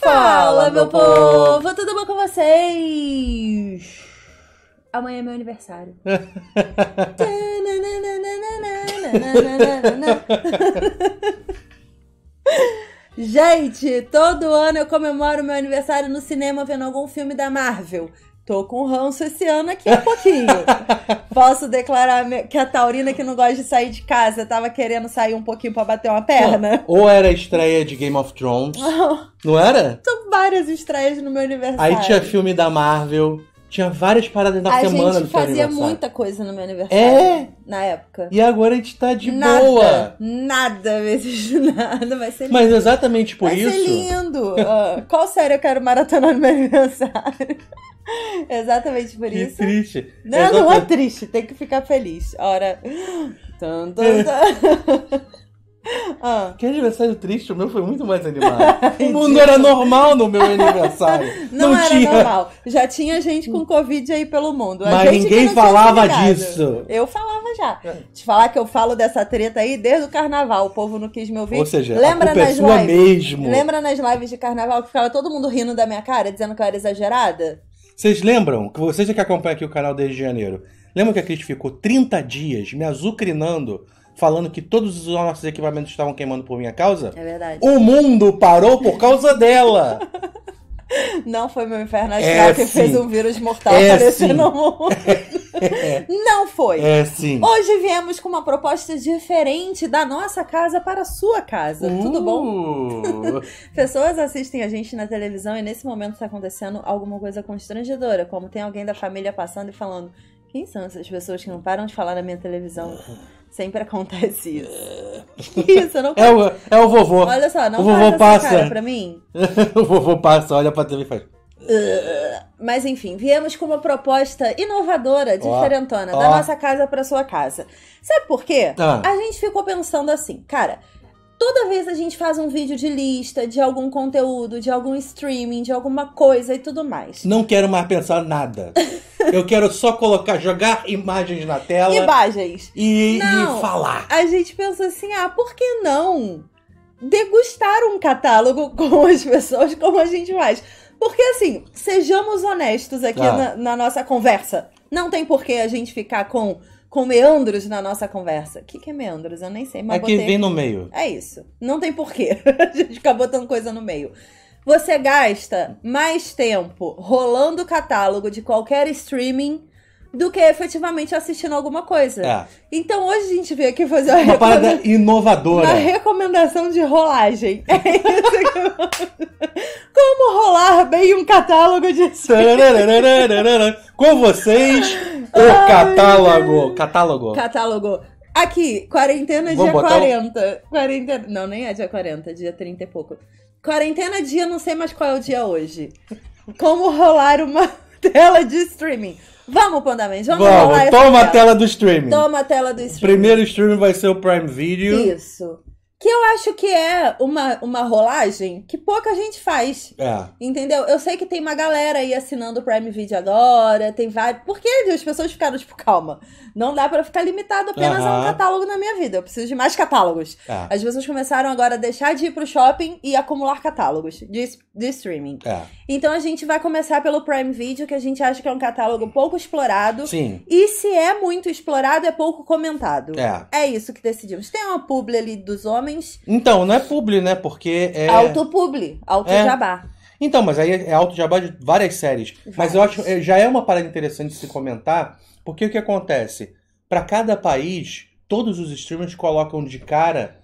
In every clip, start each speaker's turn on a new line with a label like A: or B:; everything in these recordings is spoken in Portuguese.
A: Fala, meu povo! Tudo
B: bom com vocês? Amanhã é meu aniversário. Gente, todo ano eu comemoro meu aniversário no cinema vendo algum filme da Marvel. Tô com ranço esse ano aqui um pouquinho. Posso declarar que a Taurina que não gosta de sair de casa tava querendo sair um pouquinho para bater uma perna.
A: ou era a estreia de Game of Thrones. não era?
B: São várias estreias no meu aniversário. Aí tinha
A: filme da Marvel. Tinha várias paradas na a semana. A gente fazia muita
B: coisa no meu aniversário. É? Na época. E
A: agora a gente tá de nada, boa.
B: Nada, vezes nada. Vai ser lindo. Mas
A: exatamente por Vai isso. Vai ser
B: lindo. uh, qual série eu quero maratonar no meu aniversário? exatamente por que isso. triste. Não, Exatamente. não é triste. Tem que ficar feliz. Ora. Tum, tum, tum.
A: Ah. Que aniversário triste, o meu foi muito mais animado. o mundo era normal no meu aniversário. Não, não era tinha... normal.
B: Já tinha gente com Covid aí pelo mundo. A Mas ninguém falava disso. Eu falava já. É. Te falar que eu falo dessa treta aí desde o carnaval. O povo não quis me ouvir. Ou seja, lembra é nas lives, mesmo. Lembra nas lives de carnaval que ficava todo mundo rindo da minha cara, dizendo que eu era exagerada?
A: Vocês lembram? Vocês é que acompanham aqui o canal desde janeiro. Lembra que a Cris ficou 30 dias me azucrinando falando que todos os nossos equipamentos estavam queimando por minha causa? É
B: verdade. O mundo
A: parou por causa dela!
B: Não foi meu inferno astral é, é que sim. fez um vírus mortal é, aparecer sim. no mundo.
A: É.
B: Não foi. É sim. Hoje viemos com uma proposta diferente da nossa casa para a sua casa. Uh. Tudo
A: bom? Uh.
B: Pessoas assistem a gente na televisão e nesse momento está acontecendo alguma coisa constrangedora, como tem alguém da família passando e falando: quem são essas pessoas que não param de falar na minha televisão? Uhum. Sempre acontece é. isso.
A: Isso, não é o, é o vovô. Olha só, não o vovô passa. cara pra mim. o vovô passa, olha pra TV e faz. Uh,
B: mas enfim, viemos com uma proposta inovadora, diferentona, ó, da nossa casa para sua casa. Sabe por quê? Ah. A gente ficou pensando assim, cara, Toda vez a gente faz um vídeo de lista, de algum conteúdo, de algum streaming, de alguma coisa e tudo mais.
A: Não quero mais pensar nada. Eu quero só colocar, jogar imagens na tela.
B: Imagens. E, não, e falar. A gente pensa assim, ah, por que não degustar um catálogo com as pessoas como a gente faz? Porque assim, sejamos honestos aqui ah. na, na nossa conversa. Não tem por que a gente ficar com com meandros na nossa conversa. O que, que é meandros? Eu nem sei, mas. É botei... que vem no meio. É isso. Não tem porquê. A gente fica botando coisa no meio. Você gasta mais tempo rolando o catálogo de qualquer streaming do que efetivamente assistindo alguma coisa. É. Então hoje a gente veio aqui fazer uma, uma recomenda... parada
A: inovadora. Uma
B: recomendação de rolagem. É isso que Como rolar bem um catálogo de
A: Com vocês,
B: o catálogo. Catálogo. Catálogo. Aqui, quarentena Vamos dia 40. Quarentena... Não, nem é dia 40, dia 30 e pouco. Quarentena dia, não sei mais qual é o dia hoje. Como rolar uma tela de streaming. Vamos, Pandamens, vamos, vamos Toma a tela
A: do streaming. Toma
B: a tela do streaming. primeiro
A: streaming vai ser o Prime Video. Isso.
B: Que eu acho que é uma, uma rolagem que pouca gente faz. É. Entendeu? Eu sei que tem uma galera aí assinando o Prime Video agora, tem vários. que as pessoas ficaram, tipo, calma, não dá para ficar limitado apenas a um catálogo na minha vida. Eu preciso de mais catálogos. É. As pessoas começaram agora a deixar de ir pro shopping e acumular catálogos de, de streaming. É. Então a gente vai começar pelo Prime Video, que a gente acha que é um catálogo pouco explorado. Sim. E se é muito explorado, é pouco comentado. É, é isso que decidimos. Tem uma publi ali dos homens homens.
A: Então, não é publi, né? Porque é.
B: Autopubli, auto É.
A: Então, mas aí é jabá de várias séries. Várias. Mas eu acho eh, já é uma parada interessante de se comentar, porque o que acontece? Para cada país, todos os streamers colocam de cara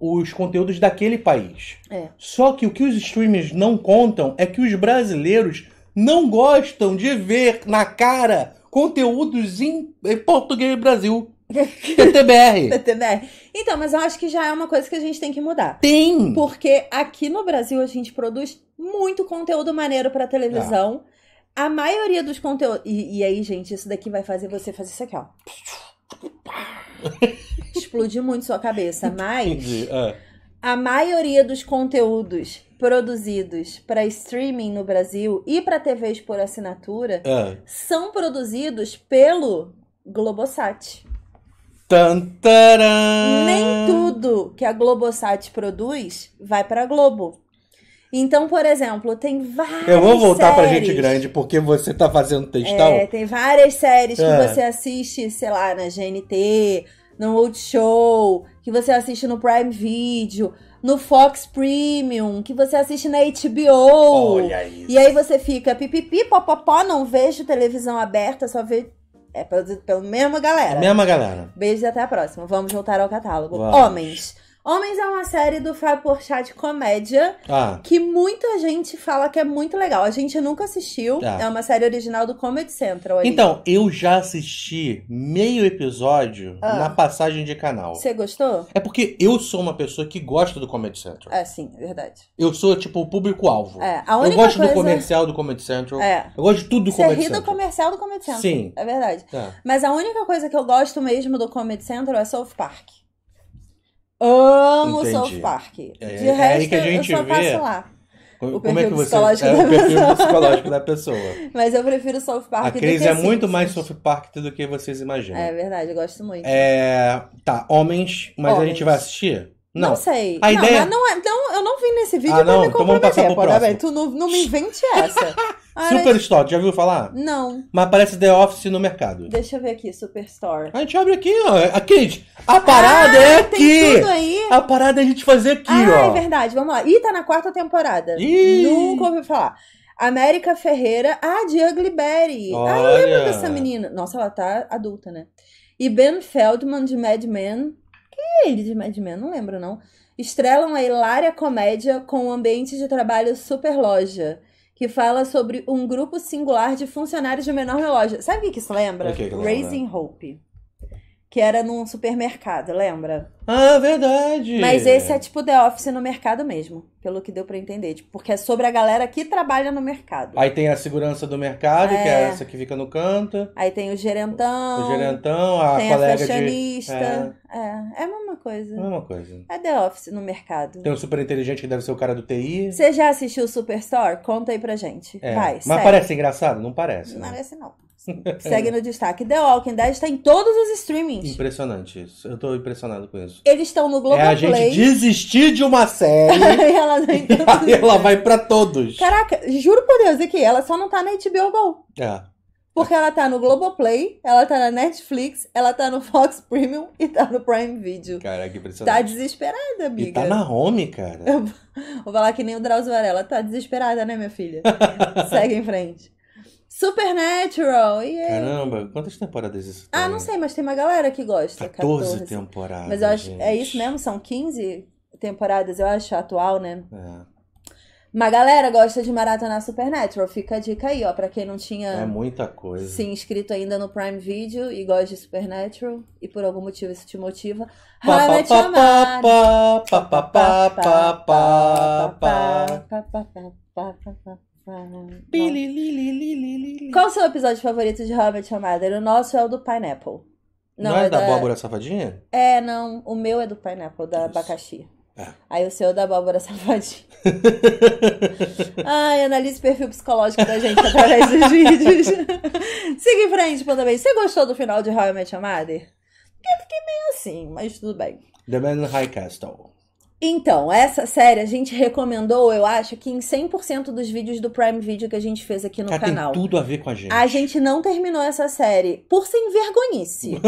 A: os conteúdos daquele país. É. Só que o que os streamers não contam é que os brasileiros não gostam de ver na cara conteúdos em, em português Brasil. PTBR.
B: PTBR. Então, mas eu acho que já é uma coisa que a gente tem que mudar. Tem! Porque aqui no Brasil a gente produz muito conteúdo maneiro pra televisão. Ah. A maioria dos conteúdos. E, e, aí, gente, isso daqui vai fazer você fazer isso aqui, ó. Explodir muito sua cabeça, mas. Entendi. É. A maioria dos conteúdos produzidos para streaming no Brasil e para TVs por assinatura é. são produzidos pelo Globosat. Nem tudo que a Globosat produz vai para a Globo. Então, por exemplo, tem várias. séries. Eu vou voltar séries. pra gente grande,
A: porque você tá fazendo textão. É,
B: tem várias séries é. que você assiste, sei lá, na GNT, no Old Show, que você assiste no Prime Video, no Fox Premium, que você assiste na HBO. Olha isso. E aí você fica pipipi, popopó, não vejo televisão aberta, só vejo é produzido pela mesma galera. Mesma galera. Beijos e até a próxima. Vamos voltar ao catálogo. Vamos. Homens. Homens é uma série do Fábio Porchat de comédia ah. que muita gente fala que é muito legal. A gente nunca assistiu. Ah. É uma série original do Comedy Central. Ali. Então,
A: eu já assisti meio episódio ah. na passagem de canal. Você gostou? É porque eu sou uma pessoa que gosta do Comedy Central.
B: É, sim, é verdade.
A: Eu sou, tipo, o público-alvo. É, a única Eu gosto coisa... do comercial do Comedy Central. É. Eu gosto de tudo do Comedy ri Central. do
B: comercial do Comedy Central. Sim. É verdade. É. Mas a única coisa que eu gosto mesmo do Comedy Central é South Park. Amo Entendi. South Park. É, De é, resto, é eu só vê... passo lá. O Como é que você psicológico é o perfil psicológico da pessoa? Mas eu prefiro South Park. A Cris é muito
A: mais South Park do que vocês imaginam. É verdade, eu gosto muito. É... Tá, homens, mas homens. a gente vai assistir? Não, não sei. A não, ideia...
B: não, é, não, eu não vim nesse vídeo ah, pra não, me comprometer. Então vamos passar Tu não, não me invente essa.
A: Superstore, já ouviu falar? Não. Mas aparece The Office no mercado.
B: Deixa eu ver aqui, Superstore.
A: A gente abre aqui, ó. Aqui, a ah, parada ah, é aqui. tudo aí. A parada é a gente fazer aqui, ah, ó. é
B: verdade. Vamos lá. Ih, tá na quarta temporada. Ih. Nunca ouvi falar. América Ferreira. Ah, de Ugly Betty. Ah, eu lembro dessa menina. Nossa, ela tá adulta, né? E Ben Feldman, de Mad Men ele de Mad Men, não lembro não. Estrelam a hilária comédia com o um ambiente de trabalho super loja, que fala sobre um grupo singular de funcionários de uma enorme loja. Sabe o que isso lembra? O que que lembra? Raising Hope que era num supermercado, lembra? Ah, verdade! Mas esse é tipo The Office no mercado mesmo, pelo que deu para entender. Tipo, porque é sobre a galera que trabalha no mercado. Aí
A: tem a segurança do mercado, é. que é essa que fica no canto.
B: Aí tem o gerentão. O gerentão, a tem colega a fashionista. De... É. é. é, a mesma coisa. É a mesma coisa. É The Office no mercado. Tem o um
A: super inteligente que deve ser o cara do TI.
B: Você já assistiu o Superstore? Conta aí pra gente. É. Vai, Mas parece engraçado?
A: Não parece, Não né? parece não. Segue no
B: destaque. The Walking Dead está em todos os streamings.
A: Impressionante isso. Eu tô impressionado com isso.
B: Eles estão no Globoplay. É a gente
A: desistir de uma série. e ela, e ela vai para todos.
B: Caraca, juro por Deus, é que ela só não tá na HBO Go. É. Porque ela tá no Globoplay, ela tá na Netflix, ela tá no Fox Premium e tá no Prime
A: Video. Cara, que impressionante. Tá
B: desesperada, amiga. E tá na
A: home, cara.
B: Vou falar que nem o Drauzio Varela. Tá desesperada, né, minha filha? Segue em frente. Supernatural! Yeah.
A: Caramba, quantas temporadas isso tem? Ah, não sei,
B: mas tem uma galera que gosta. 14, 14.
A: temporadas. Mas eu acho. Gente. É isso
B: mesmo? São 15 temporadas, eu acho, atual, né? É. Uma galera gosta de maratonar Supernatural. Fica a dica aí, ó, pra quem não tinha. É
A: muita coisa. Se
B: inscrito ainda no Prime Video e gosta de Supernatural e por algum motivo isso te motiva. Pá, pá, qual o seu episódio favorito de Hobbit, Mother*? O nosso é o do Pineapple. Não, não é, é da abóbora safadinha? É, não. O meu é do Pineapple, da Isso. abacaxi. É. Aí o seu é da abóbora safadinha. Ai, analise o perfil psicológico da gente através dos vídeos. Siga em frente, Panda Bem. Você gostou do final de How I Met Your Mother? Eu fiquei meio assim, mas tudo bem.
A: The Man in High Castle.
B: Então, essa série a gente recomendou, eu acho, que em 100% dos vídeos do Prime Video que a gente fez aqui no Cara, canal. tem
A: tudo a ver com a gente. A
B: gente não terminou essa série por sem vergonhice.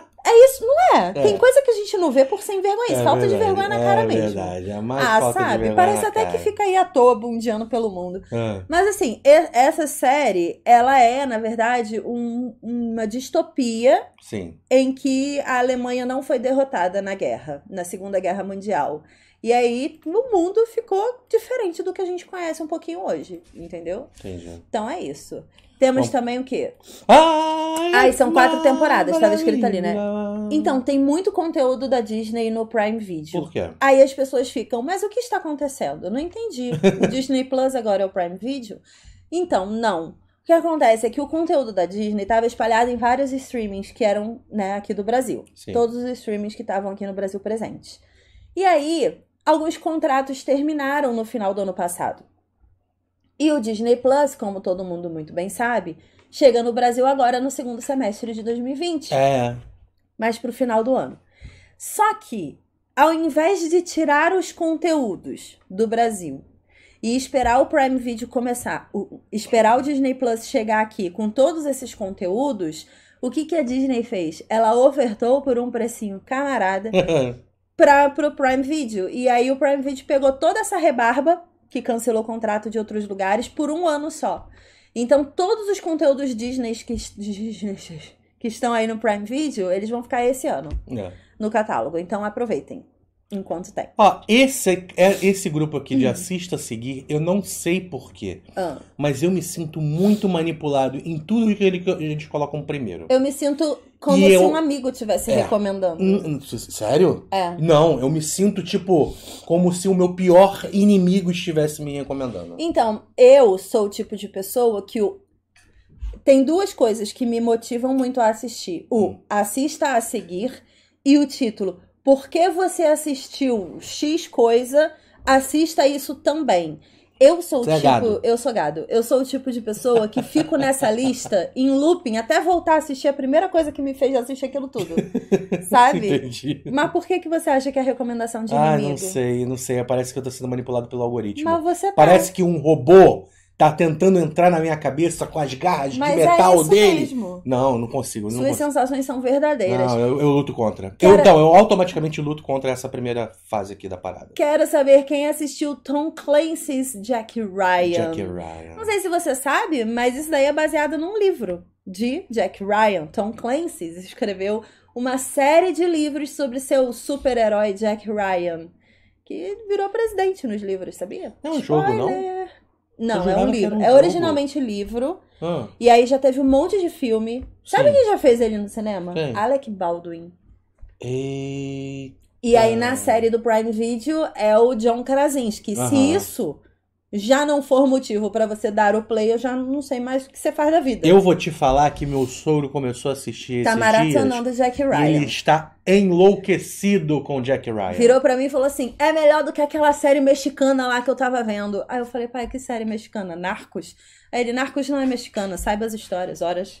B: É isso, não é? é? Tem coisa que a gente não vê por sem vergonha. É falta verdade, de vergonha na cara é mesmo. É
A: verdade, é mais Ah, falta sabe? De Parece até cara. que fica
B: aí à toa bundeando pelo mundo. É. Mas assim, essa série, ela é, na verdade, um, uma distopia Sim. em que a Alemanha não foi derrotada na guerra, na Segunda Guerra Mundial. E aí, no mundo ficou diferente do que a gente conhece um pouquinho hoje, entendeu? Entendi. Então é isso. Temos Bom. também o quê? ah aí são quatro temporadas, estava escrito ali, né? Então, tem muito conteúdo da Disney no Prime Video. Por quê? Aí as pessoas ficam, mas o que está acontecendo? Eu não entendi. O Disney Plus agora é o Prime Video? Então, não. O que acontece é que o conteúdo da Disney estava espalhado em vários streamings que eram né, aqui do Brasil. Sim. Todos os streamings que estavam aqui no Brasil presentes. E aí, alguns contratos terminaram no final do ano passado. E o Disney Plus, como todo mundo muito bem sabe, chega no Brasil agora no segundo semestre de 2020. É. Mas pro final do ano. Só que, ao invés de tirar os conteúdos do Brasil e esperar o Prime Video começar, o, esperar o Disney Plus chegar aqui com todos esses conteúdos, o que, que a Disney fez? Ela ofertou por um precinho camarada para o Prime Video. E aí o Prime Video pegou toda essa rebarba que cancelou contrato de outros lugares por um ano só. Então, todos os conteúdos Disney que, que estão aí no Prime Video, eles vão ficar esse ano é. no catálogo. Então, aproveitem enquanto tem.
A: Ó, esse, é, esse grupo aqui de hum. assista a seguir, eu não sei porquê. Ah. Mas eu me sinto muito manipulado em tudo que eles colocam primeiro. Eu
B: me sinto como e se eu... um amigo estivesse é. recomendando.
A: Sério? É. Não, eu me sinto, tipo, como se o meu pior inimigo estivesse me recomendando.
B: Então, eu sou o tipo de pessoa que o tem duas coisas que me motivam muito a assistir. O hum. assista a seguir e o título porque você assistiu X coisa, assista isso também. Eu sou Você é tipo, é eu sou gado. Eu sou o tipo de pessoa que fico nessa lista em looping até voltar a assistir a primeira coisa que me fez assistir aquilo tudo.
A: Sabe? Entendi. Mas
B: por que que você acha que é a recomendação de ah, inimigo? Ah, não
A: sei, não sei. Parece que eu tô sendo manipulado pelo algoritmo. Mas
B: você tá- Parece
A: tá... que um robô tá tentando entrar na minha cabeça com as garras Mas de é metal é isso dele. Mesmo. Não, não consigo. Suas consigo.
B: sensações são verdadeiras. Não,
A: eu, eu luto contra. Quero... então, eu automaticamente luto contra essa primeira fase aqui da parada.
B: Quero saber quem assistiu Tom Clancy's Jack Ryan. Jack
A: Ryan. Não
B: sei se você sabe, mas isso daí é baseado num livro de Jack Ryan. Tom Clancy escreveu uma série de livros sobre seu super-herói Jack Ryan, que virou presidente nos livros, sabia? É um Spoiler. jogo, não? Não, é um livro. Um é originalmente jogo. livro. Ah. E aí já teve um monte de filme. Sabe Sim. quem já fez ele no cinema? Alec Baldwin. Eita. E aí na série do Prime Video é o John Krasinski. Aham. Se isso já não for motivo para você dar o play, eu já não sei mais o que você faz da vida. Eu vou
A: te falar que meu sogro começou a assistir tá esses maratonando dias,
B: Jack Ryan. ele
A: está enlouquecido com Jack Ryan. Virou
B: para mim e falou assim: "É melhor do que aquela série mexicana lá que eu tava vendo". Aí eu falei: "Pai, que série mexicana? Narcos?". Aí ele: "Narcos não é mexicana, saiba as histórias, horas".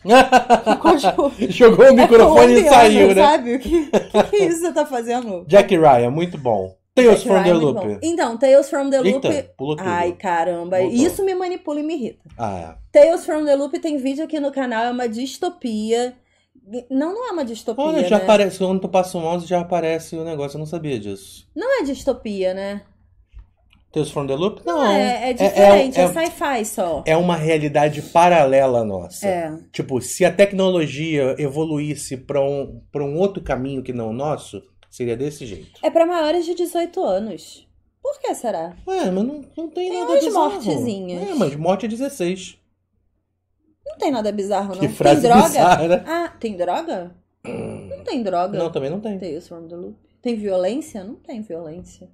A: Tipo, Jogou o microfone é e saiu, né? Sabe o
B: que, que, que isso você tá fazendo? Jack
A: Ryan, muito bom. Tales from the Loop. Então,
B: Tales from the Loop. Eita, Ai, caramba. Voltou. Isso me manipula e me irrita. Ah, é. Tales from the Loop tem vídeo aqui no canal, é uma distopia. Não, não é uma distopia. Olha, já né? aparece.
A: Quando tu passa o mouse, já aparece o negócio. Eu não sabia disso.
B: Não é distopia, né?
A: Tales from the Loop? Não. não é é, é, é, diferente, é, é, é
B: sci-fi só.
A: É uma realidade paralela nossa. É. Tipo, se a tecnologia evoluísse para um, um outro caminho que não o nosso, Seria desse jeito.
B: É para maiores de 18 anos. Por que será? É, mas não, não tem, tem nada umas bizarro. mortezinhas. É, mas
A: morte é 16.
B: Não tem nada bizarro, não. Que frase tem droga? Bizarra, né? Ah, tem droga? Hum. Não tem droga. Não, também não tem. Tem isso, the Loop. Tem violência? Não tem violência.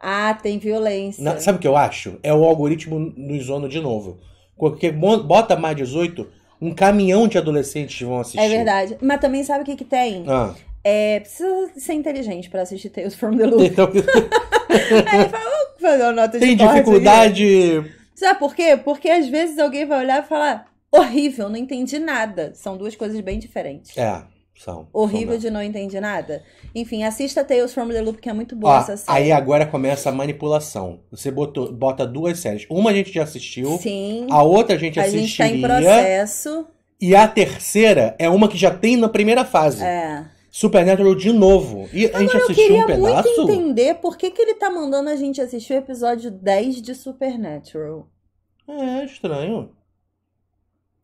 B: Ah, tem violência. Não, sabe o que eu
A: acho? É o algoritmo nos zono de novo. Porque bota mais 18, um caminhão de adolescentes vão assistir. É
B: verdade. Mas também sabe o que, que tem? Ah. É, precisa ser inteligente para assistir Tales from the Loop.
A: Então...
B: Aí fala, vamos fazer uma nota Tem de Tem dificuldade. Aqui. Sabe por quê? Porque às vezes alguém vai olhar e falar, horrível, não entendi nada. São duas coisas bem diferentes.
A: É. São, Horrível são de
B: não entender nada. Enfim, assista Tales from the Loop, que é muito boa Ó, essa série. Aí agora
A: começa a manipulação. Você botou, bota duas séries. Uma a gente já assistiu.
B: Sim. A outra a gente assistiria. A gente tá em processo.
A: E a terceira é uma que já tem na primeira fase. É. Supernatural de novo. E a gente assistiu um pedaço. Eu queria muito
B: entender por que, que ele tá mandando a gente assistir o episódio 10 de Supernatural. É, é,
A: estranho.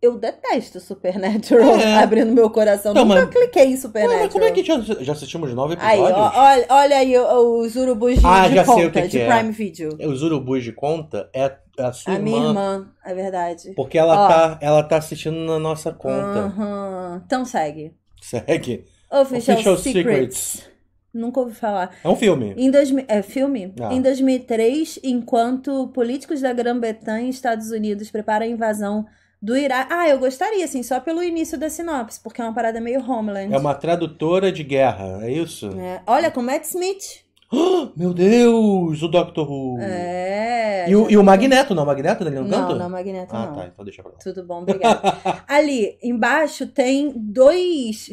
B: Eu detesto Supernatural, é. abrindo meu coração. Não, Nunca mas... cliquei em Supernatural.
A: mas como é que já, já assistimos nove episódios? Aí, ó,
B: olha, olha aí os urubus de, ah, de conta, que de que é. Prime Video.
A: Os urubus de conta é a sua a irmã. minha irmã,
B: é verdade. Porque ela, ó. tá,
A: ela tá assistindo na nossa conta.
B: Então segue.
A: Segue. Official, Official Secrets. Secrets.
B: Nunca ouvi falar. É um filme. Em dois, é filme? Ah. Em 2003, enquanto políticos da Grã-Bretanha e Estados Unidos preparam a invasão do Iraque. Ah, eu gostaria, assim, só pelo início da sinopse, porque é uma parada meio Homeland. É uma
A: tradutora de guerra, é isso?
B: É. Olha, com Matt Smith.
A: meu Deus, o Doctor Who.
B: É. E o, e o Magneto,
A: não? É o Magneto não no canto? Não, não, é Magneto ah, não. Ah, tá, então deixa pra lá.
B: Tudo bom, obrigada. Ali, embaixo, tem dois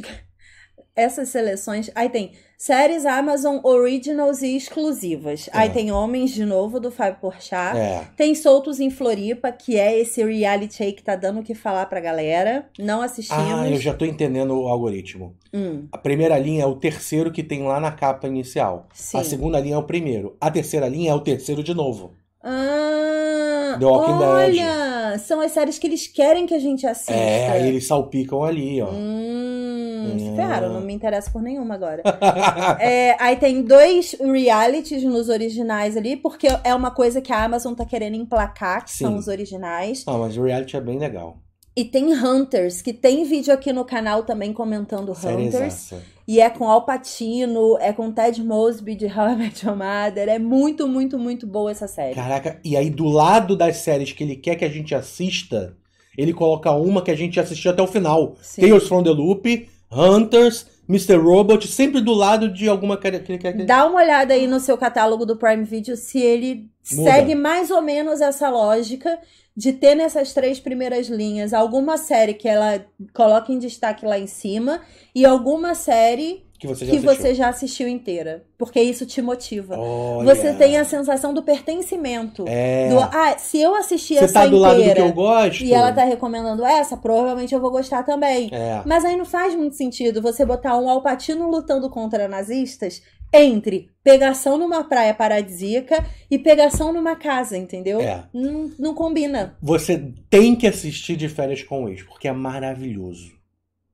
B: essas seleções. Aí tem séries Amazon Originals e exclusivas. É. Aí tem Homens de novo, do Fábio Porchat. É. Tem Soltos em Floripa, que é esse reality aí que tá dando o que falar pra galera. Não assistimos. Ah, eu já
A: tô entendendo o algoritmo. Hum. A primeira linha é o terceiro que tem lá na capa inicial. Sim. A segunda linha é o primeiro. A terceira linha é o terceiro de novo.
B: Ah, The Walking olha! Dead. São as séries que eles querem que a gente assista. É, aí
A: eles salpicam ali, ó. Hum
B: hum, se ferraram, não me interessa por nenhuma agora.
A: é,
B: aí tem dois realities nos originais ali, porque é uma coisa que a Amazon tá querendo emplacar, que Sim. são os originais.
A: Ah, mas o reality é bem legal.
B: E tem Hunters, que tem vídeo aqui no canal também comentando Hunters. E é com Al Pacino, é com Ted Mosby de How I Met Your Mother. É muito, muito, muito boa essa série. Caraca,
A: e aí do lado das séries que ele quer que a gente assista, ele coloca uma que a gente assistiu até o final. Sim. Tales from the Loop Hunters, Mr. Robot, sempre do lado de alguma característica.
B: Dá uma olhada aí no seu catálogo do Prime Video se ele Muda. segue mais ou menos essa lógica de ter nessas três primeiras linhas alguma série que ela coloca em destaque lá em cima e alguma série que você já, que assistiu. Você já assistiu inteira. Porque isso te motiva. Olha. Você tem a sensação do pertencimento. É. Do, ah, se eu assistir você essa tá do inteira lado do que eu gosto. e ela tá recomendando essa, provavelmente eu vou gostar também. É. Mas aí não faz muito sentido você botar um Alpatino lutando contra nazistas entre pegação numa praia paradisíaca e pegação numa casa, entendeu? É. Não, não combina.
A: Você tem que assistir de férias com o ex, porque é maravilhoso.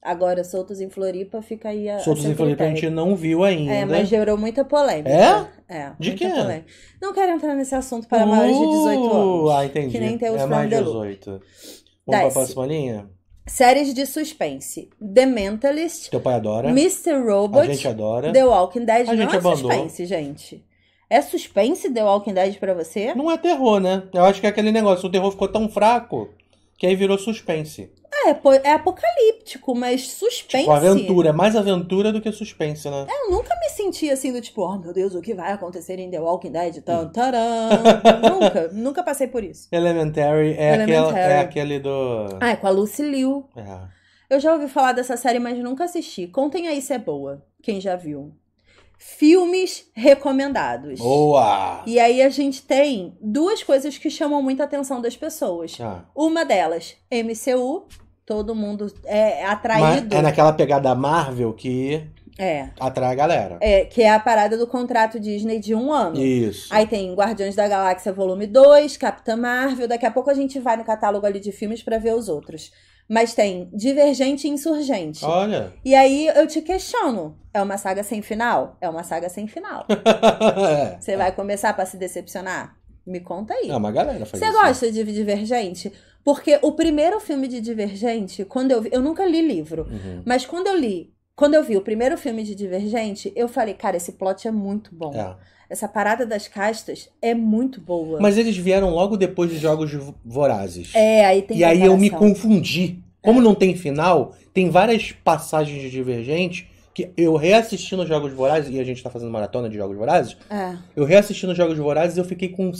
B: Agora, Soltos em Floripa fica aí a. Soltos a em Floripa a gente
A: não viu ainda. É, mas gerou
B: muita polêmica. É? É. De quê? Não quero entrar nesse assunto para uh, maiores de 18 uh, anos. Ah, entendi. Que nem tem os é mais de
A: 18. Vamos para a próxima linha?
B: Séries de suspense. The Mentalist. Teu
A: pai adora. Mr.
B: Robot. A gente
A: adora. The Walking
B: Dead. A gente é abandonou. suspense, gente. É suspense The Walking Dead pra você? Não é terror,
A: né? Eu acho que é aquele negócio. O terror ficou tão fraco que aí virou suspense.
B: Ah, é, é apocalíptico, mas tipo, suspense. Tipo, aventura, é mais
A: aventura do que suspense, né?
B: É, eu nunca me senti assim do tipo, oh meu Deus, o que vai acontecer em The Walking Dead? Tan, hum. nunca, nunca passei por isso.
A: Elementary é, é Elementary. Aquele, é aquele do. Ah, é com
B: a Lucy Liu. É. Eu já ouvi falar dessa série, mas nunca assisti. Contem aí se é boa, quem já viu. Filmes recomendados. Boa! E aí a gente tem duas coisas que chamam muita atenção das pessoas. Ah. Uma delas, MCU, todo mundo é atraído. Mas é
A: naquela pegada Marvel que é. atrai a galera.
B: É, que é a parada do contrato Disney de um ano.
A: Isso. Aí
B: tem Guardiões da Galáxia Volume 2, Capitã Marvel, daqui a pouco a gente vai no catálogo ali de filmes para ver os outros. Mas tem Divergente e Insurgente. Olha. E aí eu te questiono: é uma saga sem final? É uma saga sem final.
A: É. Você
B: é. vai começar para se decepcionar? Me conta aí. É
A: uma galera. Você gosta
B: de Divergente? Porque o primeiro filme de Divergente, quando eu vi, eu nunca li livro, uhum. mas quando eu li, quando eu vi o primeiro filme de Divergente, eu falei, cara, esse plot é muito bom. É. Essa parada das castas é muito boa. Mas eles
A: vieram logo depois dos Jogos Vorazes. É, aí tem E aí eu me confundi. Como é. não tem final, tem várias passagens de Divergente que eu reassisti nos Jogos Vorazes, e a gente tá fazendo maratona de Jogos Vorazes, é. eu reassisti nos Jogos Vorazes e eu fiquei com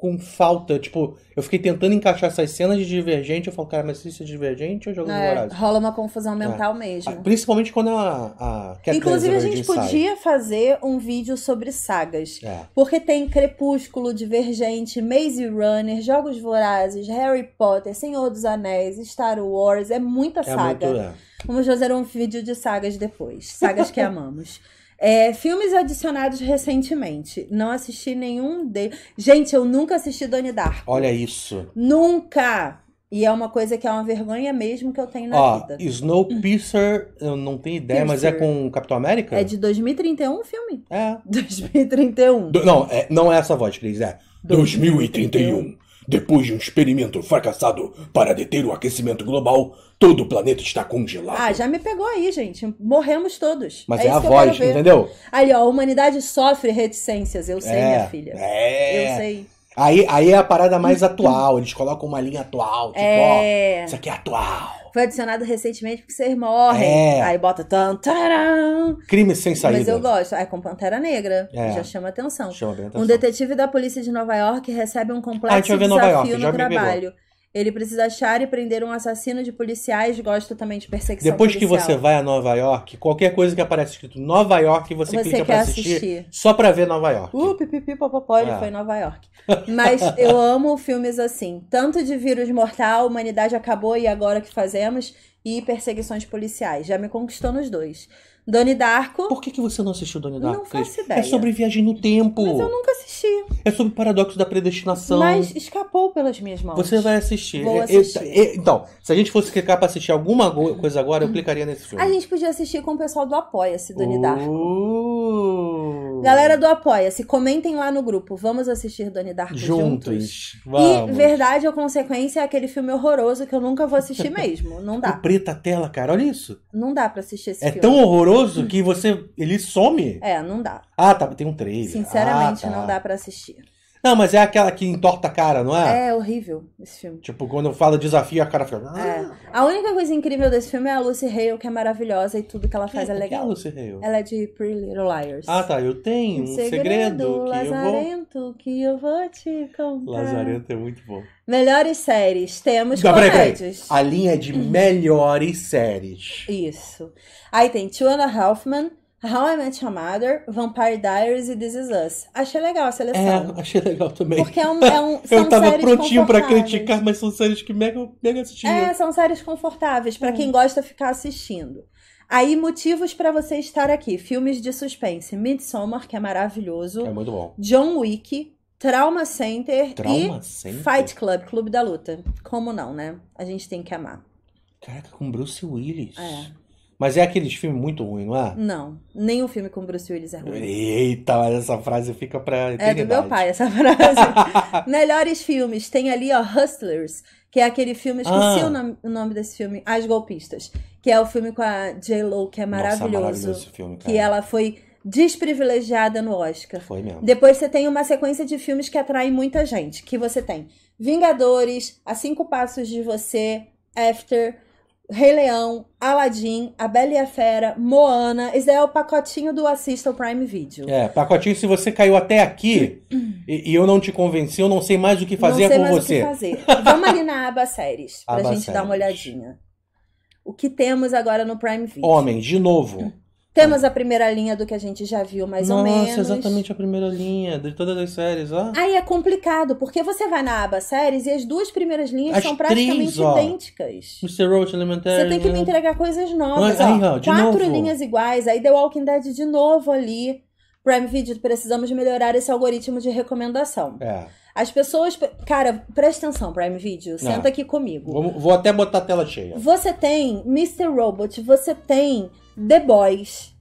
A: com falta. Tipo, eu fiquei tentando encaixar essas cenas de Divergente. Eu falo, cara, mas isso é Divergente ou Jogos é, Vorazes? É,
B: rola uma confusão é. mental é. mesmo. Ah,
A: principalmente quando a. a Inclusive, a gente podia
B: fazer um vídeo sobre sagas. É. Porque tem Crepúsculo, Divergente, Maze Runner, Jogos Vorazes, Harry Potter, Senhor dos Anéis, Star Wars. É muita é saga. É Vamos fazer um vídeo de sagas depois. Sagas que amamos. É, filmes adicionados recentemente. Não assisti nenhum deles. Gente, eu nunca assisti Donnie Dark.
A: Olha isso.
B: Nunca! E é uma coisa que é uma vergonha mesmo que eu tenho na Ó, vida.
A: Snowpiercer, eu não tenho ideia, Piercer. mas é com Capitão América? É de
B: 2031 o filme. É. 2031.
A: Do, não, é, não é essa voz, Cris, é 2031. 2031. Depois de um experimento fracassado para deter o aquecimento global, todo o planeta está congelado. Ah,
B: já me pegou aí, gente. Morremos todos. Mas é, é a voz, entendeu? Ali, ó, a humanidade sofre reticências, eu sei, é, minha
A: filha. É. Eu sei. Aí, aí é a parada mais atual, eles colocam uma linha atual, tipo, é... ó, isso aqui é atual.
B: Foi adicionado recentemente porque vocês morrem. É. Aí bota tan, taram.
A: Crime sem saída. Mas eu
B: gosto. Aí com Pantera Negra. É. Já chama atenção. chama atenção. Um detetive da polícia de Nova York recebe um ah, complexo ah, desafio York, no trabalho. Pegou ele precisa achar e prender um assassino de policiais, gosta também de perseguição Depois policial. que você
A: vai a Nova York, qualquer coisa que aparece escrito Nova York, você, você clica pra assistir, assistir, só pra ver Nova York.
B: Uh, pipipi, popopó, ele é. foi em Nova York.
A: Mas eu
B: amo filmes assim. Tanto de vírus mortal, humanidade acabou e agora que fazemos, e perseguições policiais. Já me conquistou nos dois.
A: Doni Darko. Por que, que você não assistiu Doni Darko? Não faço ideia. É sobre viagem no tempo. Mas eu nunca assisti. É sobre o paradoxo da predestinação. Mas
B: escapou pelas minhas mãos. Você
A: vai assistir. Vou é, é, assistir. É, então, se a gente fosse clicar pra assistir alguma coisa agora, eu clicaria nesse filme. A
B: gente podia assistir com o pessoal do Apoia-se, Doni uh... Darko.
A: Oh. Galera do
B: Apoia-se, comentem lá no grupo. Vamos assistir Donnie Darko juntos.
A: juntos. Vamos. E Verdade
B: ou Consequência é aquele filme horroroso que eu nunca vou assistir mesmo. Não dá. O
A: preta tela, cara, olha isso.
B: Não dá pra assistir esse é filme. É tão
A: horroroso que você. ele some.
B: É, não dá.
A: Ah, tá. Tem um trailer. Sinceramente, ah, tá. não dá pra assistir. Não, mas é aquela que entorta a cara, não é?
B: É horrível esse filme.
A: Tipo, quando fala desafio, a cara fica. É.
B: Ah! A única coisa incrível desse filme é a Lucy Hale, que é maravilhosa e tudo que ela faz é, é legal. Que é a Lucy Hale? Ela é de Pretty Little Liars. Ah, tá. Eu tenho um, segredo, segredo que lazarento eu vou... que eu vou te contar. Lazarento é muito bom. Melhores séries. Temos Não, Peraí, peraí.
A: A linha é de melhores séries.
B: Isso. Aí tem Tiana Hoffman, How I Met Your Mother, Vampire Diaries e This Is Us. Achei legal a é, seleção.
A: É, achei legal também. Porque
B: é um, é um, são Eu tava prontinho pra criticar,
A: mas são séries que mega, mega assistiam. É,
B: são séries confortáveis, para hum. É. quem gosta de ficar assistindo. Aí, motivos para você estar aqui. Filmes de suspense. Midsommar, que é maravilhoso. É muito bom. John Wick, Trauma Center Trauma e Center? Fight Club, Clube da Luta. Como não, né? A gente tem que amar.
A: Caraca, com Bruce Willis. É. Mas é aqueles filmes muito ruins, não é?
B: Não. Nenhum filme com Bruce Willis é ruim.
A: Eita, mas essa frase fica pra. Eternidade. É do meu pai,
B: essa frase. Melhores filmes. Tem ali, ó, Hustlers, que é aquele filme. Esqueci ah. o, nome, o nome desse filme. As Golpistas. Que é o filme com a J-Lo, que é maravilhoso. Nossa, maravilhoso esse filme, cara. Que ela foi desprivilegiada no Oscar. Foi mesmo. Depois você tem uma sequência de filmes que atraem muita gente, que você tem Vingadores, A Cinco Passos de Você, After, Rei Leão, Aladdin, A Bela e a Fera, Moana. Esse é o pacotinho do Assista ao Prime Video.
A: É, pacotinho. Se você caiu até aqui e, e, eu não te convenci, eu não sei mais o que fazer não sei com mais você. O que
B: fazer. Vamos ali na aba séries, pra aba gente séries. dar uma olhadinha. O que temos agora no Prime Video?
A: Homem, de novo.
B: Temos a primeira linha do que a gente já viu, mais Nossa, ou menos. Nossa, exatamente
A: a primeira linha de todas as séries, ó.
B: Aí é complicado, porque você vai na aba séries e as duas primeiras linhas as são praticamente três,
A: idênticas. Mr. Roach Elementary. Você tem que né? me entregar
B: coisas novas, Mas, ó. Aí, ó quatro novo. linhas iguais, aí The Walking Dead de novo ali. Prime Video, precisamos melhorar esse algoritmo de recomendação. É. As pessoas. Cara, presta atenção, Prime Video. Senta é. aqui comigo.
A: Vou, vou até botar a tela cheia.
B: Você tem Mr. Robot, você tem The Boys.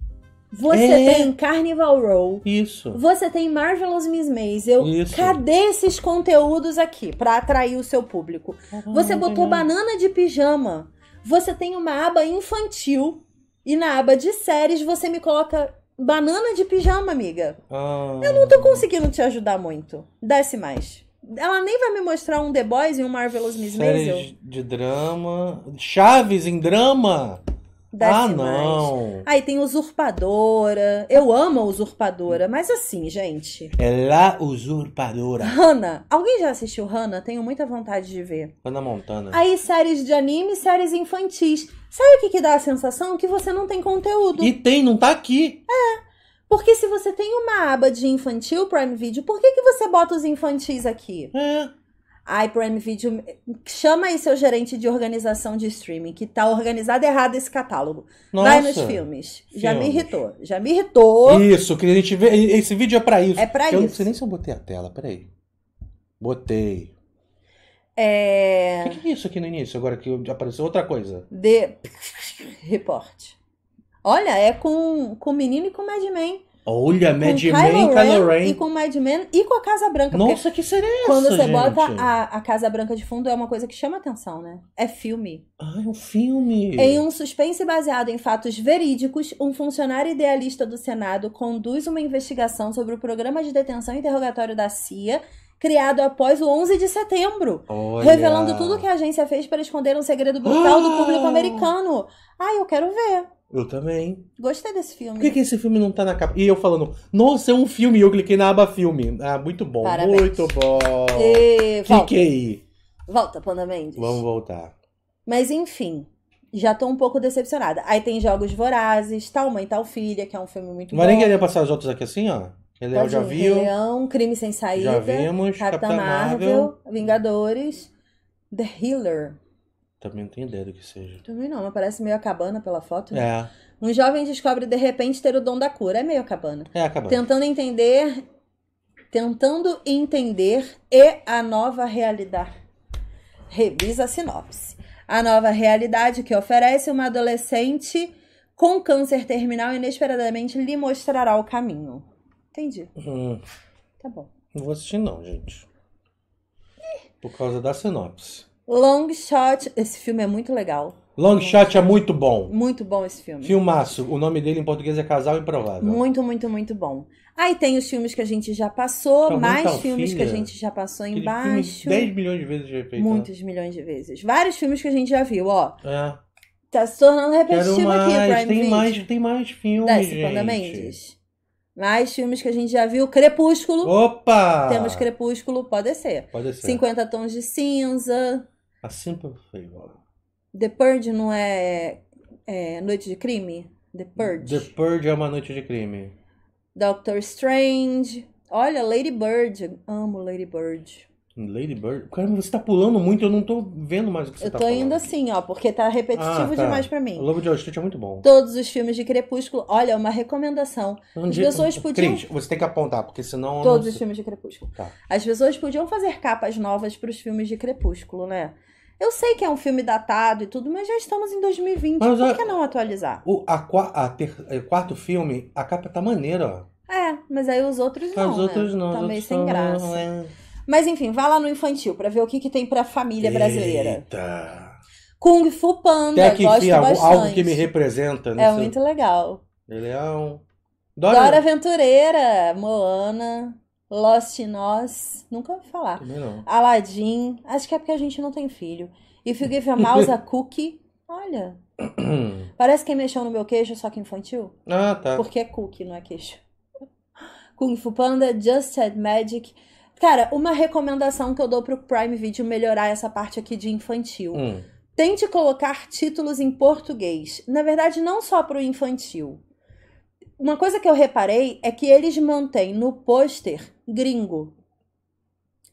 A: Você é. tem
B: Carnival Row. Isso. Você tem Marvelous Miss Maisel. Isso. Cadê esses conteúdos aqui para atrair o seu público? Caramba, você botou banana de pijama. Você tem uma aba infantil e na aba de séries você me coloca banana de pijama, amiga.
A: Ah. Eu não
B: tô conseguindo te ajudar muito. Desce mais. Ela nem vai me mostrar um The Boys e um Marvelous Miss Maisel.
A: de drama. Chaves em drama. Ah, não. Aí
B: tem usurpadora. Eu amo a usurpadora, mas assim, gente.
A: É lá usurpadora.
B: Hanna. Alguém já assistiu Hanna? Tenho muita vontade de ver.
A: Hanna Montana. Aí
B: séries de anime, séries infantis. Sabe o que, que dá a sensação? Que você não tem conteúdo.
A: E tem, não tá aqui.
B: É. Porque se você tem uma aba de infantil Prime Video, por que, que você bota os infantis aqui? É a Prime Video chama aí seu gerente de organização de streaming, que tá organizado errado esse catálogo. Nossa, Vai nos filmes. filmes. Já me irritou. Já me irritou. Isso,
A: que a gente vê. Esse vídeo é pra isso. É pra eu isso. Eu não sei nem se eu botei a tela, peraí. Botei. É. O que, que, é isso aqui no início, agora que apareceu outra coisa? De. Report.
B: Olha, é com, com o menino e com o Mad Men.
A: Olha, Mad Men, Kylo Ren. E com
B: Mad Men e com a Casa Branca. Nossa, que seria essa, Quando você gente? bota a, a Casa Branca de fundo, é uma coisa que chama atenção, né? É filme.
A: Ah, é um filme. Em um
B: suspense baseado em fatos verídicos, um funcionário idealista do Senado conduz uma investigação sobre o programa de detenção e interrogatório da CIA criado após o 11 de setembro, Olha. revelando tudo que a agência fez para esconder um segredo brutal do público ah! americano. Ai, eu quero ver.
A: Eu também.
B: Gostei desse filme. Por que,
A: que esse filme não tá na capa? E eu falando, nossa, é um filme. E eu cliquei na aba filme. Ah, muito bom. Parabéns. Muito bom. E... Volta. aí.
B: Volta, Panda Mendes. Vamos voltar. Mas enfim, já tô um pouco decepcionada. Aí tem Jogos Vorazes, Tal Mãe, Tal Filha, que é um filme muito Mas bom. Mas nem
A: queria passar os outros aqui assim, ó. Ele é já viu.
B: Leão, Crime Sem Saída. Já vimos. Capitã, Capitã Marvel, Marvel, Vingadores. The Healer.
A: Também não tenho ideia do que seja.
B: Também não, mas parece meio a cabana pela foto. Né? É. Um jovem descobre de repente ter o dom da cura. É meio a cabana. É
A: a cabana. Tentando
B: entender. Tentando entender e a nova realidade. Revisa a sinopse. A nova realidade que oferece uma adolescente com câncer terminal inesperadamente lhe mostrará o caminho. Entendi. Hum. Tá bom.
A: Não vou assistir, não, gente. Por causa da sinopse.
B: Long Shot, esse filme é muito legal.
A: Long Shot é muito bom.
B: Muito bom esse filme.
A: Filmaço. O nome dele em português é Casal Improvável.
B: Muito, muito, muito bom. Aí tem os filmes que a gente já passou, mais filmes que a gente já passou Aquele embaixo. 10
A: milhões de vezes repetido. Muitos
B: né? milhões de vezes. Vários filmes que a gente já viu, ó. É. Tá se tornando repetitivo mais, aqui, Prime tem Video. mais, tem mais filmes, gente. Mendes. Mais filmes que a gente já viu. Crepúsculo. Opa! Temos Crepúsculo, pode ser. Pode ser. 50 Tons de Cinza.
A: A Simple Favor.
B: The Purge não é, é Noite de Crime? The Purge.
A: The Purge é uma noite de crime.
B: Doctor Strange. Olha, Lady Bird. Amo Lady Bird.
A: Lady Bird? Caramba, você tá pulando muito, eu não tô vendo mais o que você está. tá Eu tô indo
B: assim, ó, porque tá repetitivo ah, tá. demais para mim. O Lobo
A: de Wall Street é muito bom.
B: Todos os filmes de Crepúsculo. Olha, é uma recomendação. As pessoas podiam... Cris,
A: você tem que apontar, porque senão... Todos não... os filmes de Crepúsculo. Tá.
B: As pessoas podiam fazer capas novas para os filmes de Crepúsculo, né? Eu sei que é um filme datado e tudo, mas já estamos em 2020. Mas, Por que não atualizar?
A: O a, a ter, a é, quarto filme, a capa tá maneira,
B: ó. É, mas aí os outros não. Os né? outros não. Tá meio sem graça. Não, é... Mas enfim, vá lá no infantil para ver o que, que tem pra família brasileira.
A: Eita!
B: Kung Fu Panda, Até que gosto enfim, bastante. Algo que me representa. É muito legal.
A: Ele é um... Dora... Dora
B: Aventureira, Moana... Lost in Oz, nunca ouvi falar. não. Aladdin, acho que é porque a gente não tem filho. E Give a Mouse, a Cookie, olha. Parece quem mexeu no meu queijo, é só que infantil. Ah, tá. Porque é cookie, não é queijo. Kung Fu Panda, Just Add Magic. Cara, uma recomendação que eu dou pro Prime Video melhorar essa parte aqui de infantil. Hum. Tente colocar títulos em português. Na verdade, não só pro infantil. Uma coisa que eu reparei é que eles mantêm no pôster gringo.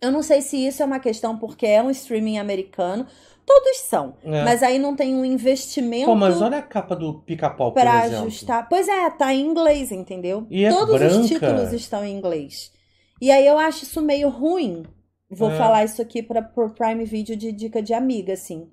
B: Eu não sei se isso é uma questão porque é um streaming americano. Todos são. É. Mas aí não tem um investimento. Pô, mas olha
A: a capa do pica-pau, por exemplo. Pra ajustar.
B: Pois é, tá em inglês, entendeu? E é Todos branca. os títulos estão em inglês. E aí eu acho isso meio ruim. Vou é. falar isso aqui para pro Prime Video de dica de amiga, assim.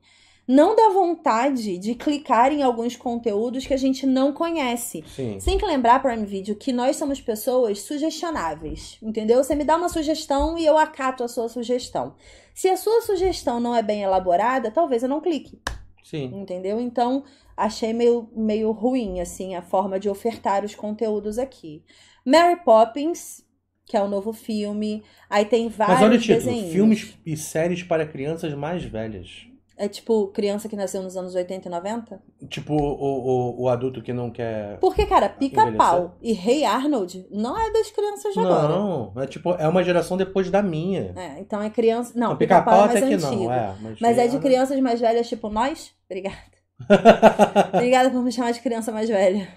B: Não dá vontade de clicar em alguns conteúdos que a gente não conhece. Sim. Sem que lembrar, Prime Video, que nós somos pessoas sugestionáveis, entendeu? Você me dá uma sugestão e eu acato a sua sugestão. Se a sua sugestão não é bem elaborada, talvez eu não clique. Sim. Entendeu? Então, achei meio, meio ruim, assim, a forma de ofertar os conteúdos aqui. Mary Poppins, que é o novo filme. Aí tem vários Mas olha o título, filmes
A: e séries para crianças mais velhas.
B: É tipo criança que nasceu nos anos 80 e 90?
A: Tipo o, o, o adulto que não quer.
B: Porque, cara, pica-pau e Rei hey Arnold não é das crianças de não, agora.
A: Não, é tipo, é uma geração depois da minha.
B: É, então é criança. Não, então, pica-pau pica é mais antigo. Não, é, mas, mas é de é crianças mais velhas, tipo nós? Obrigada. Obrigada por me chamar de criança mais velha.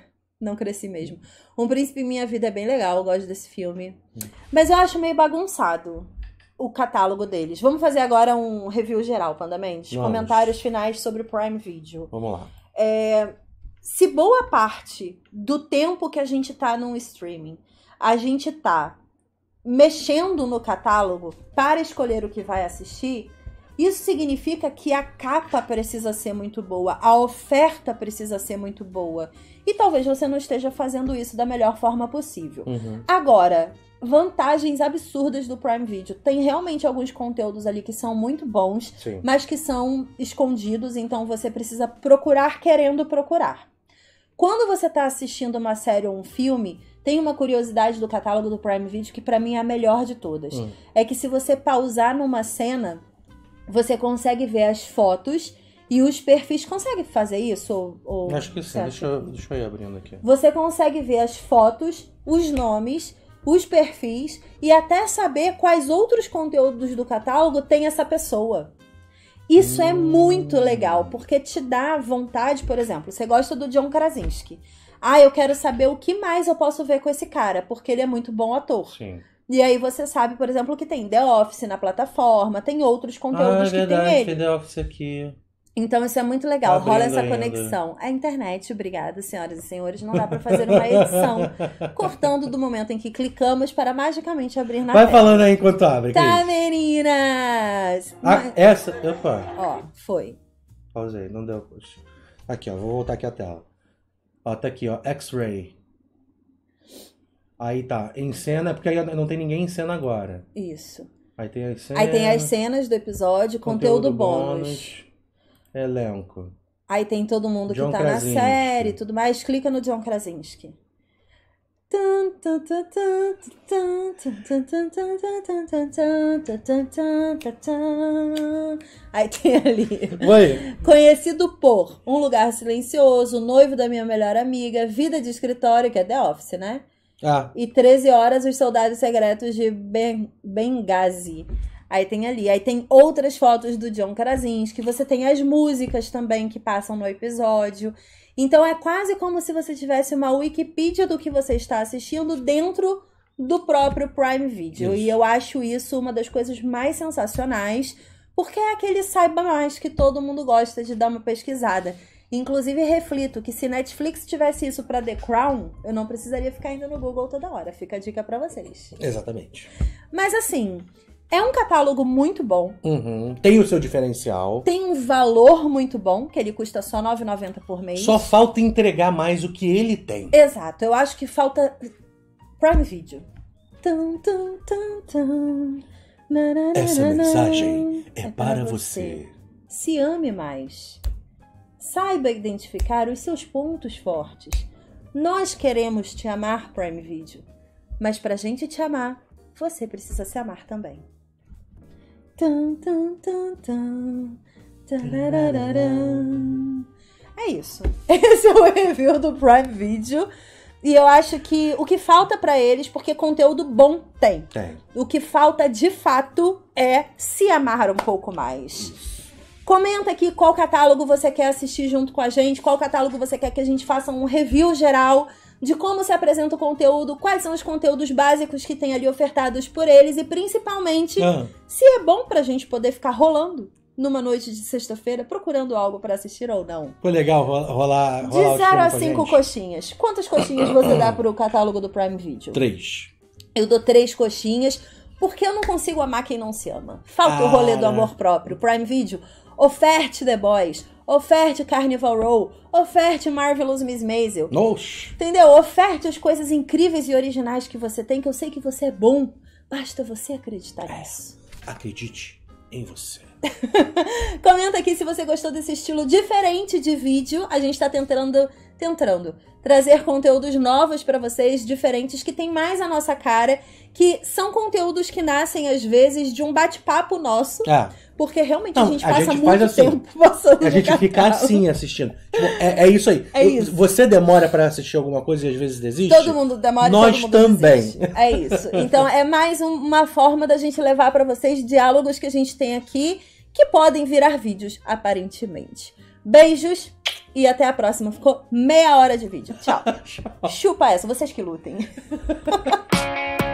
B: Não cresci mesmo. Um Príncipe em Minha Vida é bem legal, eu gosto desse filme. Hum. Mas eu acho meio bagunçado o catálogo deles. Vamos fazer agora um review geral, pandamente, Comentários finais sobre o Prime Video. Vamos lá. É, se boa parte do tempo que a gente tá no streaming, a gente tá mexendo no catálogo para escolher o que vai assistir, isso significa que a capa precisa ser muito boa, a oferta precisa ser muito boa. E talvez você não esteja fazendo isso da melhor forma possível. Uhum. Agora, vantagens absurdas do Prime Video. Tem realmente alguns conteúdos ali que são muito bons, Sim. mas que são escondidos, então você precisa procurar querendo procurar. Quando você está assistindo uma série ou um filme, tem uma curiosidade do catálogo do Prime Video que para mim é a melhor de todas. Hum. É que se você pausar numa cena, você consegue ver as fotos e os perfis. Consegue fazer isso? Ou, ou... Acho que sim, deixa eu,
A: deixa eu ir abrindo aqui.
B: Você consegue ver as fotos, os nomes, os perfis e até saber quais outros conteúdos do catálogo tem essa pessoa. Isso é muito legal, hum. porque te dá vontade, por exemplo, você gosta do John Krasinski. Ah, eu quero saber o que mais eu posso ver com esse cara, porque ele é muito bom ator. Sim. E aí você sabe, por exemplo, que tem The Office na plataforma, tem outros conteúdos ah, que verdade, tem ele.
A: Tem The Office aqui.
B: Então isso é muito legal, Abrindo tá rola essa ainda. conexão. É a internet, obrigada, senhoras e senhores, não dá para fazer uma edição cortando do momento em que clicamos para magicamente abrir na Vai tela. falando aí enquanto abre. Tá, meninas. Ah, Mas... essa, opa. Ó, foi.
A: Pausei, não deu. Aqui, ó, vou voltar aqui a tela. Ó, tá aqui, ó, X-ray. Aí tá, em cena, porque aí não tem ninguém em cena agora. Isso. Aí tem as cenas, aí tem as cenas
B: do episódio, conteúdo, conteúdo bônus, bônus.
A: Elenco.
B: Aí tem todo mundo John que tá Krasinski. na série tudo mais. Clica no John Krasinski. Aí tem ali. Oi. Conhecido por Um Lugar Silencioso, Noivo da Minha Melhor Amiga, Vida de Escritório, que é The Office, né? Ah. E 13 horas, os soldados secretos de ben Benghazi. Aí tem ali. Aí tem outras fotos do John Krasinski. Você tem as músicas também que passam no episódio. Então é quase como se você tivesse uma Wikipedia do que você está assistindo dentro do próprio Prime Video. Isso. E eu acho isso uma das coisas mais sensacionais, porque é aquele saiba mais que todo mundo gosta de dar uma pesquisada. Inclusive, reflito que se Netflix tivesse isso para The Crown, eu não precisaria ficar indo no Google toda hora. Fica a dica para vocês.
A: Exatamente.
B: Mas assim, é um catálogo muito bom.
A: Uhum. Tem o seu diferencial.
B: Tem um valor muito bom, que ele custa só R$ 9,90 por mês. Só
A: falta entregar mais o que ele tem.
B: Exato. Eu acho que falta Prime Video. Tum, tum, tum, tum. Essa mensagem é, é para, para você. você. Se ame mais. Saiba identificar os seus pontos fortes. Nós queremos te amar, Prime Video, mas para a gente te amar, você precisa se amar também. É isso. Esse é o review do Prime Video. E eu acho que o que falta para eles, porque conteúdo bom tem. Tem. O que falta de fato é se amar um pouco mais. Isso Comenta aqui qual catálogo você quer assistir junto com a gente, qual catálogo você quer que a gente faça um review geral de como se apresenta o conteúdo, quais são os conteúdos básicos que tem ali ofertados por eles e principalmente ah. se é bom pra gente poder ficar rolando numa noite de sexta-feira procurando algo para assistir ou não.
A: Foi legal rolar. rolar de 0 a 5
B: coxinhas. Quantas coxinhas você dá pro catálogo do Prime Video? Três. Eu dou três coxinhas. Porque eu não consigo amar quem não se ama. Falta ah. o rolê do né? amor próprio. Prime Video, Oferte The Boys, oferte Carnival Row, oferte Marvelous Miss Maisel. Nossa. Entendeu? Oferte as coisas incríveis e originais que você tem, que eu sei que você é bom. Basta você acreditar é. nisso.
A: Acredite em você.
B: Comenta aqui se você gostou desse estilo diferente de vídeo. A gente está tentando, tentando trazer conteúdos novos para vocês, diferentes, que tem mais a nossa cara, que são conteúdos que nascem às vezes de um bate-papo nosso. É porque realmente não, a gente a passa gente muito assim, tempo passando. A gente fica assim
A: assistindo. Tipo, é, é, isso aí. É isso. Você demora para assistir alguma coisa e às vezes desiste? Todo
B: mundo demora Nós mundo
A: também. Desiste. É isso. Então é
B: mais uma forma da gente levar para vocês diálogos que a gente tem aqui que podem virar vídeos, aparentemente. Beijos e até a próxima. Ficou meia hora de vídeo. Tchau. Chupa essa, vocês que lutem.